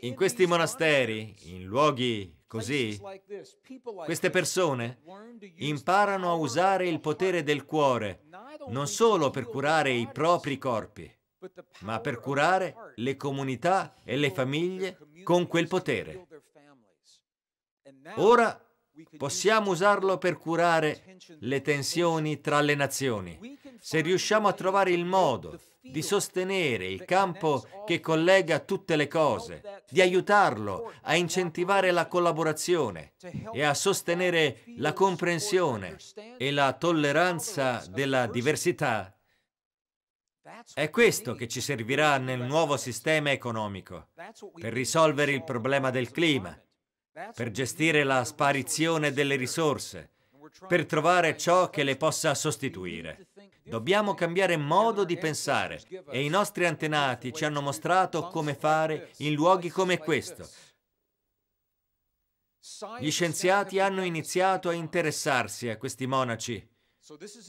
In questi monasteri, in luoghi così, queste persone imparano a usare il potere del cuore non solo per curare i propri corpi, ma per curare le comunità e le famiglie con quel potere. Ora Possiamo usarlo per curare le tensioni tra le nazioni. Se riusciamo a trovare il modo di sostenere il campo che collega tutte le cose, di aiutarlo a incentivare la collaborazione e a sostenere la comprensione e la tolleranza della diversità. È questo che ci servirà nel nuovo sistema economico, per risolvere il problema del clima, per gestire la sparizione delle risorse, per trovare ciò che le possa sostituire. Dobbiamo cambiare modo di pensare e i nostri antenati ci hanno mostrato come fare in luoghi come questo. Gli scienziati hanno iniziato a interessarsi a questi monaci.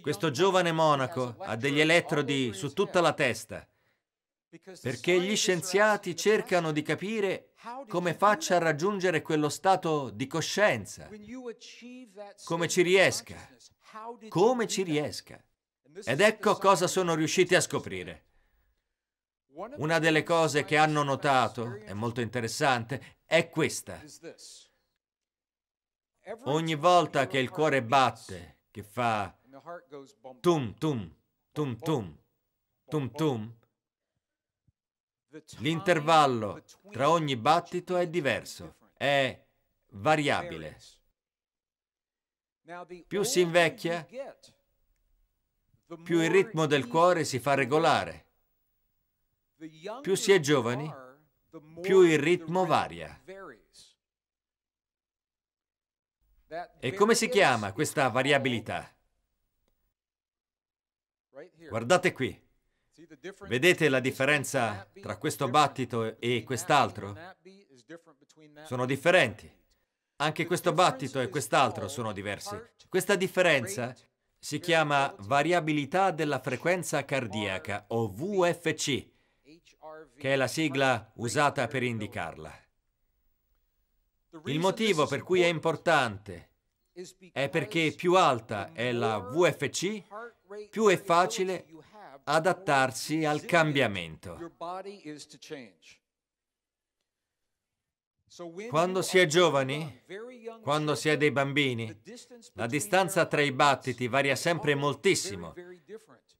Questo giovane monaco ha degli elettrodi su tutta la testa perché gli scienziati cercano di capire come faccia a raggiungere quello stato di coscienza, come ci riesca, come ci riesca. Ed ecco cosa sono riusciti a scoprire. Una delle cose che hanno notato, è molto interessante, è questa. Ogni volta che il cuore batte, che fa tum tum, tum tum, tum tum, l'intervallo tra ogni battito è diverso, è variabile. Più si invecchia, più il ritmo del cuore si fa regolare. Più si è giovani, più il ritmo varia. E come si chiama questa variabilità? Guardate qui. Vedete la differenza tra questo battito e quest'altro? Sono differenti. Anche questo battito e quest'altro sono diversi. Questa differenza si chiama variabilità della frequenza cardiaca, o VFC, che è la sigla usata per indicarla. Il motivo per cui è importante è perché più alta è la VFC, più è facile adattarsi al cambiamento. Quando si è giovani, quando si è dei bambini, la distanza tra i battiti varia sempre moltissimo,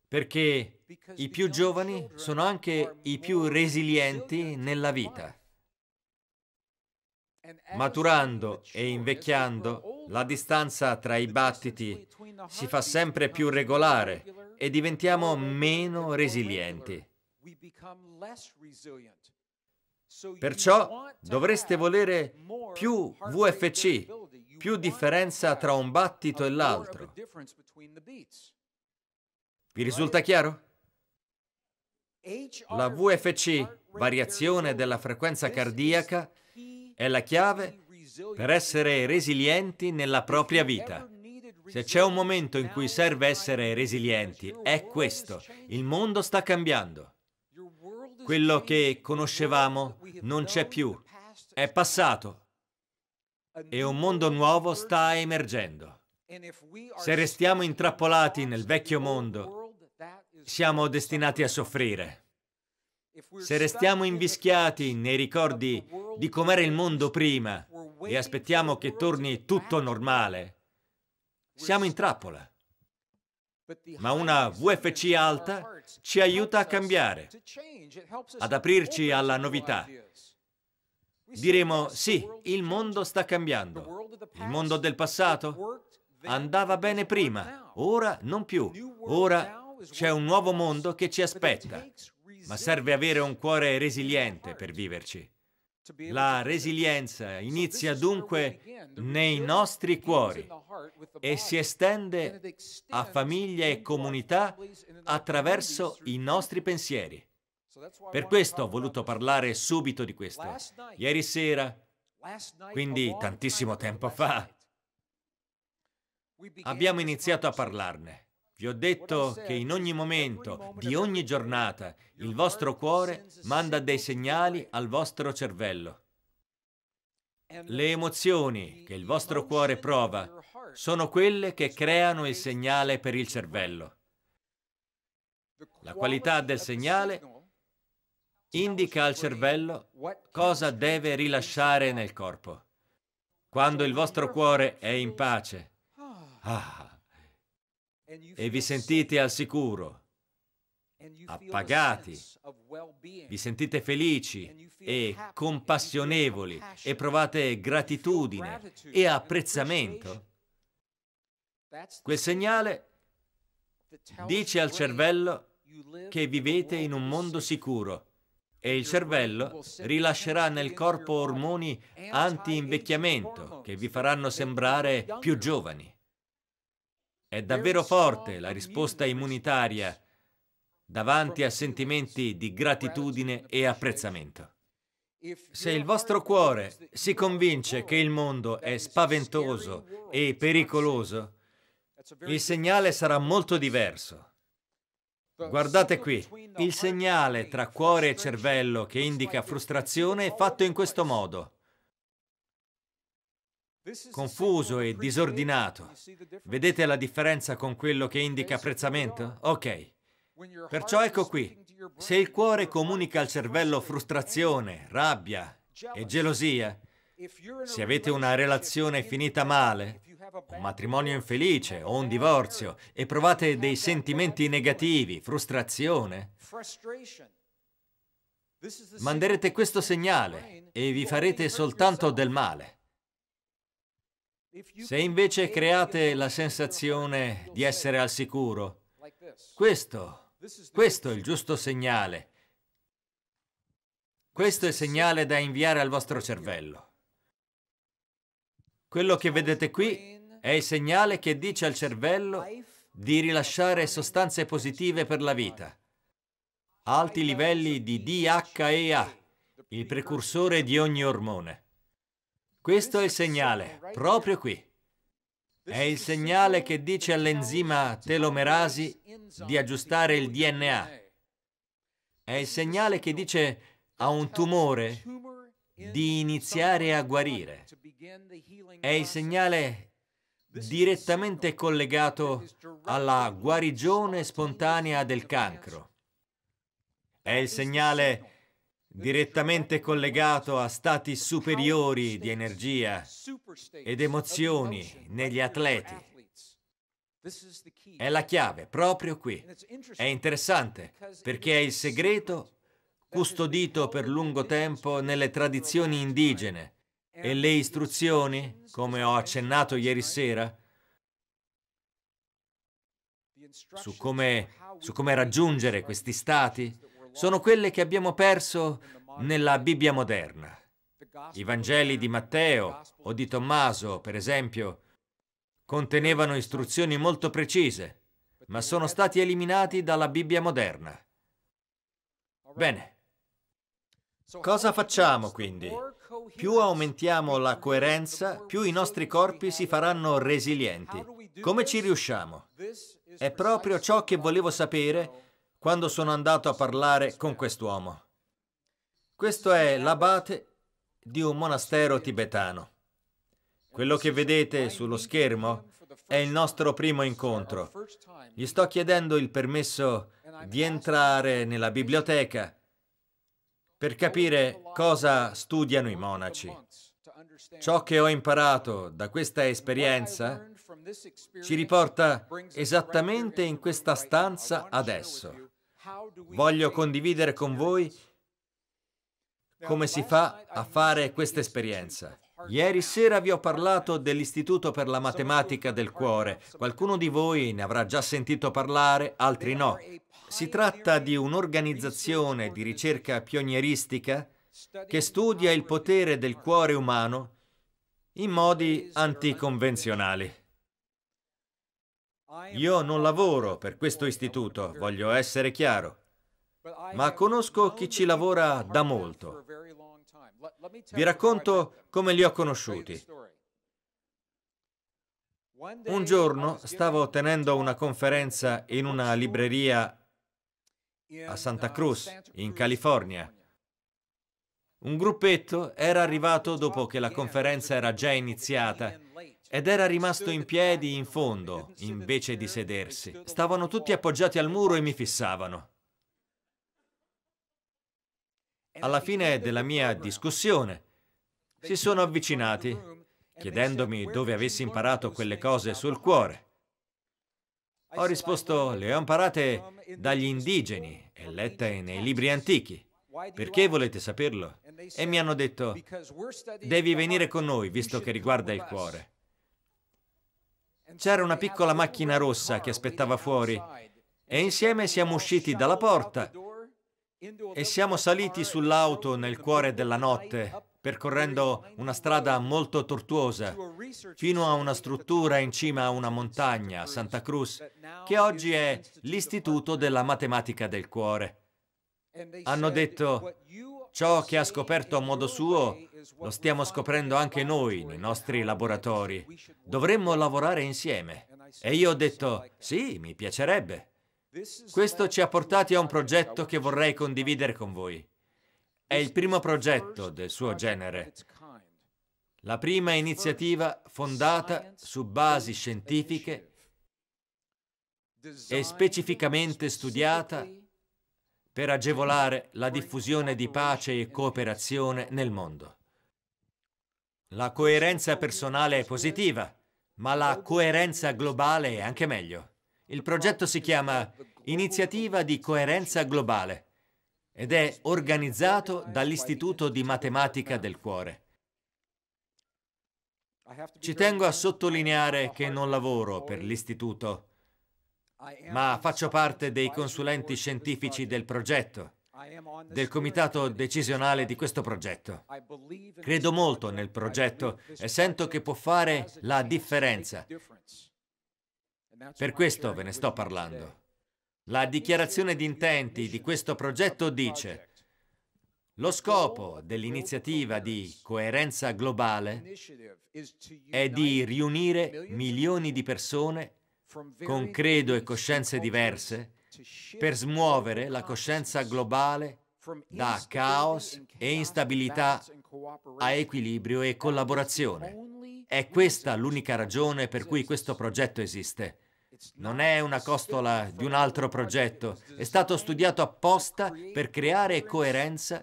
perché i più giovani sono anche i più resilienti nella vita. Maturando e invecchiando, la distanza tra i battiti si fa sempre più regolare e diventiamo meno resilienti. Perciò dovreste volere più VFC, più differenza tra un battito e l'altro. Vi risulta chiaro? La VFC, variazione della frequenza cardiaca, è la chiave per essere resilienti nella propria vita. Se c'è un momento in cui serve essere resilienti, è questo. Il mondo sta cambiando. Quello che conoscevamo non c'è più, è passato e un mondo nuovo sta emergendo. Se restiamo intrappolati nel vecchio mondo, siamo destinati a soffrire. Se restiamo invischiati nei ricordi di com'era il mondo prima e aspettiamo che torni tutto normale, siamo in trappola ma una VFC alta ci aiuta a cambiare, ad aprirci alla novità. Diremo sì, il mondo sta cambiando. Il mondo del passato andava bene prima, ora non più. Ora c'è un nuovo mondo che ci aspetta, ma serve avere un cuore resiliente per viverci. La resilienza inizia dunque nei nostri cuori e si estende a famiglie e comunità attraverso i nostri pensieri. Per questo ho voluto parlare subito di questo. Ieri sera, quindi tantissimo tempo fa, abbiamo iniziato a parlarne. Vi ho detto che in ogni momento di ogni giornata il vostro cuore manda dei segnali eh. al vostro cervello. Le emozioni che il vostro cuore prova sono quelle che creano il segnale per il cervello. La qualità del segnale indica al cervello cosa deve rilasciare nel corpo. Quando il vostro cuore è in pace, ah, ah e vi sentite al sicuro, appagati, vi sentite felici e compassionevoli e provate gratitudine e apprezzamento, quel segnale dice al cervello che vivete in un mondo sicuro e il cervello rilascerà nel corpo ormoni anti-invecchiamento che vi faranno sembrare più giovani. È davvero forte la risposta immunitaria davanti a sentimenti di gratitudine e apprezzamento. Se il vostro cuore si convince che il mondo è spaventoso e pericoloso, il segnale sarà molto diverso. Guardate qui, il segnale tra cuore e cervello che indica frustrazione è fatto in questo modo confuso e disordinato. Vedete la differenza con quello che indica apprezzamento? Ok. Perciò ecco qui, se il cuore comunica al cervello frustrazione, rabbia e gelosia, se avete una relazione finita male, un matrimonio infelice o un divorzio e provate dei sentimenti negativi, frustrazione, manderete questo segnale e vi farete soltanto del male. Se invece create la sensazione di essere al sicuro, questo, questo è il giusto segnale. Questo è il segnale da inviare al vostro cervello. Quello che vedete qui è il segnale che dice al cervello di rilasciare sostanze positive per la vita. Alti livelli di DHEA, il precursore di ogni ormone. Questo è il segnale, proprio qui. È il segnale che dice all'enzima telomerasi di aggiustare il DNA. È il segnale che dice a un tumore di iniziare a guarire. È il segnale direttamente collegato alla guarigione spontanea del cancro. È il segnale direttamente collegato a stati superiori di energia ed emozioni negli atleti. È la chiave, proprio qui. È interessante perché è il segreto custodito per lungo tempo nelle tradizioni indigene e le istruzioni, come ho accennato ieri sera, su come, su come raggiungere questi stati sono quelle che abbiamo perso nella Bibbia moderna. I Vangeli di Matteo o di Tommaso, per esempio, contenevano istruzioni molto precise, ma sono stati eliminati dalla Bibbia moderna. Bene. Cosa facciamo quindi? Più aumentiamo la coerenza, più i nostri corpi si faranno resilienti. Come ci riusciamo? È proprio ciò che volevo sapere quando sono andato a parlare con quest'uomo. Questo è l'abate di un monastero tibetano. Quello che vedete sullo schermo è il nostro primo incontro. Gli sto chiedendo il permesso di entrare nella biblioteca per capire cosa studiano i monaci. Ciò che ho imparato da questa esperienza ci riporta esattamente in questa stanza adesso. Voglio condividere con voi come si fa a fare questa esperienza. Ieri sera vi ho parlato dell'Istituto per la Matematica del Cuore. Qualcuno di voi ne avrà già sentito parlare, altri no. Si tratta di un'organizzazione di ricerca pionieristica che studia il potere del cuore umano in modi anticonvenzionali. Io non lavoro per questo istituto, voglio essere chiaro, ma conosco chi ci lavora da molto. Vi racconto come li ho conosciuti. Un giorno stavo tenendo una conferenza in una libreria a Santa Cruz, in California. Un gruppetto era arrivato dopo che la conferenza era già iniziata ed era rimasto in piedi in fondo, invece di sedersi. Stavano tutti appoggiati al muro e mi fissavano. Alla fine della mia discussione si sono avvicinati chiedendomi dove avessi imparato quelle cose sul cuore. Ho risposto, le ho imparate dagli indigeni e lette nei libri antichi. Perché volete saperlo? E mi hanno detto, devi venire con noi, visto che riguarda il cuore c'era una piccola macchina rossa che aspettava fuori e insieme siamo usciti dalla porta e siamo saliti sull'auto nel cuore della notte, percorrendo una strada molto tortuosa, fino a una struttura in cima a una montagna, a Santa Cruz, che oggi è l'Istituto della Matematica del Cuore. Hanno detto, Ciò che ha scoperto a modo suo lo stiamo scoprendo anche noi nei nostri laboratori. Dovremmo lavorare insieme. E io ho detto, sì, mi piacerebbe. Questo ci ha portati a un progetto che vorrei condividere con voi. È il primo progetto del suo genere, la prima iniziativa fondata su basi scientifiche e specificamente studiata per agevolare la diffusione di pace e cooperazione nel mondo. La coerenza personale è positiva, ma la coerenza globale è anche meglio. Il progetto si chiama Iniziativa di coerenza globale ed è organizzato dall'Istituto di Matematica del Cuore. Ci tengo a sottolineare che non lavoro per l'Istituto, ma faccio parte dei consulenti scientifici del progetto, del comitato decisionale di questo progetto. Credo molto nel progetto e sento che può fare la differenza. Per questo ve ne sto parlando. La dichiarazione di intenti di questo progetto dice lo scopo dell'iniziativa di coerenza globale è di riunire milioni di persone con credo e coscienze diverse per smuovere la coscienza globale da caos e instabilità a equilibrio e collaborazione. È questa l'unica ragione per cui questo progetto esiste. Non è una costola di un altro progetto, è stato studiato apposta per creare coerenza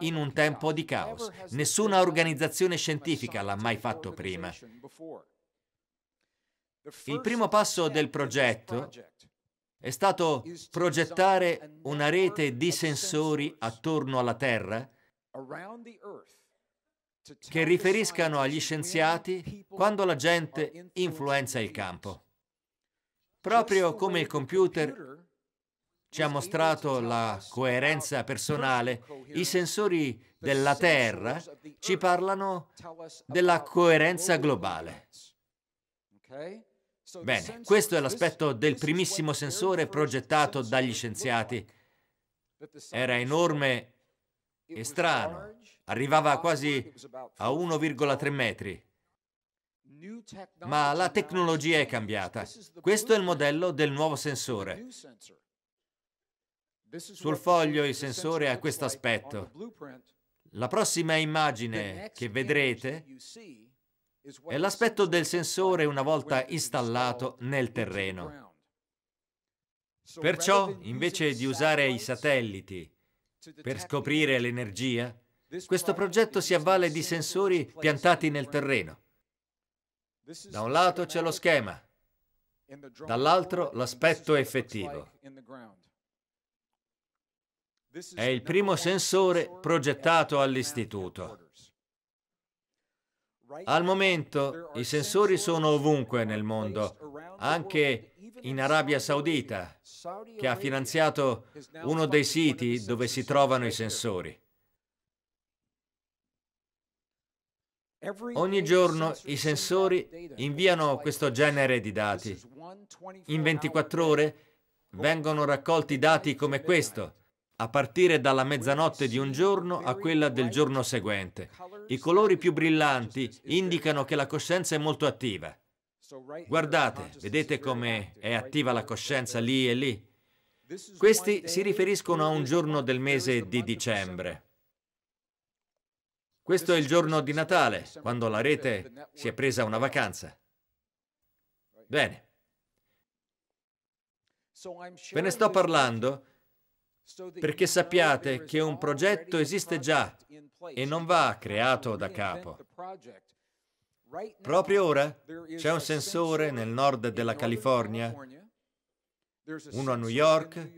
in un tempo di caos. Nessuna organizzazione scientifica l'ha mai fatto prima. Il primo passo del progetto è stato progettare una rete di sensori attorno alla Terra che riferiscano agli scienziati quando la gente influenza il campo. Proprio come il computer ci ha mostrato la coerenza personale, i sensori della Terra ci parlano della coerenza globale. Bene, questo è l'aspetto del primissimo sensore progettato dagli scienziati. Era enorme e strano, arrivava quasi a 1,3 metri. Ma la tecnologia è cambiata. Questo è il modello del nuovo sensore. Sul foglio il sensore ha questo aspetto. La prossima immagine che vedrete è l'aspetto del sensore una volta installato nel terreno. Perciò, invece di usare i satelliti per scoprire l'energia, questo progetto si avvale di sensori piantati nel terreno. Da un lato c'è lo schema, dall'altro l'aspetto effettivo. È il primo sensore progettato all'istituto. Al momento i sensori sono ovunque nel mondo, anche in Arabia Saudita, che ha finanziato uno dei siti dove si trovano i sensori. Ogni giorno i sensori inviano questo genere di dati. In 24 ore vengono raccolti dati come questo, a partire dalla mezzanotte di un giorno a quella del giorno seguente. I colori più brillanti indicano che la coscienza è molto attiva. Guardate, vedete come è attiva la coscienza lì e lì? Questi si riferiscono a un giorno del mese di dicembre. Questo è il giorno di Natale, quando la rete si è presa una vacanza. Bene. Ve ne sto parlando perché sappiate che un progetto esiste già e non va creato da capo. Proprio ora c'è un sensore nel nord della California, uno a New York,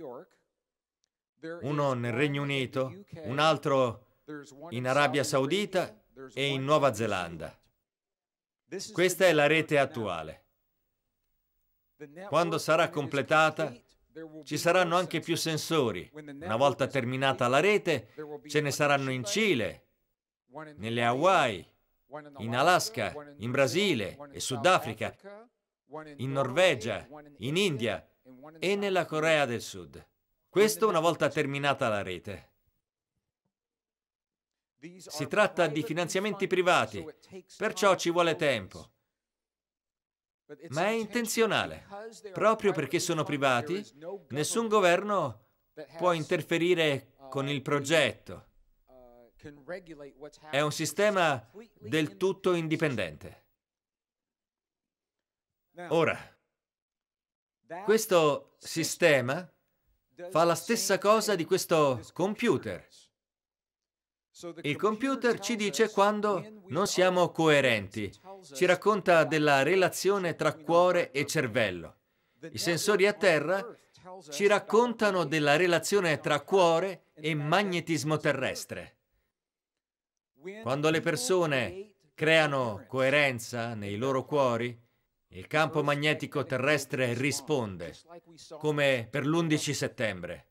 uno nel Regno Unito, un altro in Arabia Saudita e in Nuova Zelanda. Questa è la rete attuale. Quando sarà completata, ci saranno anche più sensori. Una volta terminata la rete, ce ne saranno in Cile, nelle Hawaii, in Alaska, in Brasile e Sudafrica, in Norvegia, in India e nella Corea del Sud. Questo una volta terminata la rete. Si tratta di finanziamenti privati, perciò ci vuole tempo ma è intenzionale. Proprio perché sono privati, nessun governo può interferire uh, con il progetto. Uh, è un sistema del tutto indipendente. Ora, questo sistema fa la stessa cosa di questo computer il computer ci dice quando non siamo coerenti, ci racconta della relazione tra cuore e cervello. I sensori a terra ci raccontano della relazione tra cuore e magnetismo terrestre. Quando le persone creano coerenza nei loro cuori, il campo magnetico terrestre risponde, come per l'11 settembre,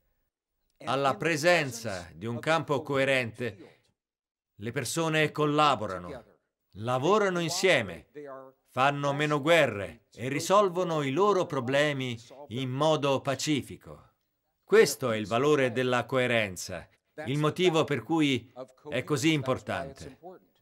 alla presenza di un campo coerente le persone collaborano, lavorano insieme, fanno meno guerre e risolvono i loro problemi in modo pacifico. Questo è il valore della coerenza, il motivo per cui è così importante.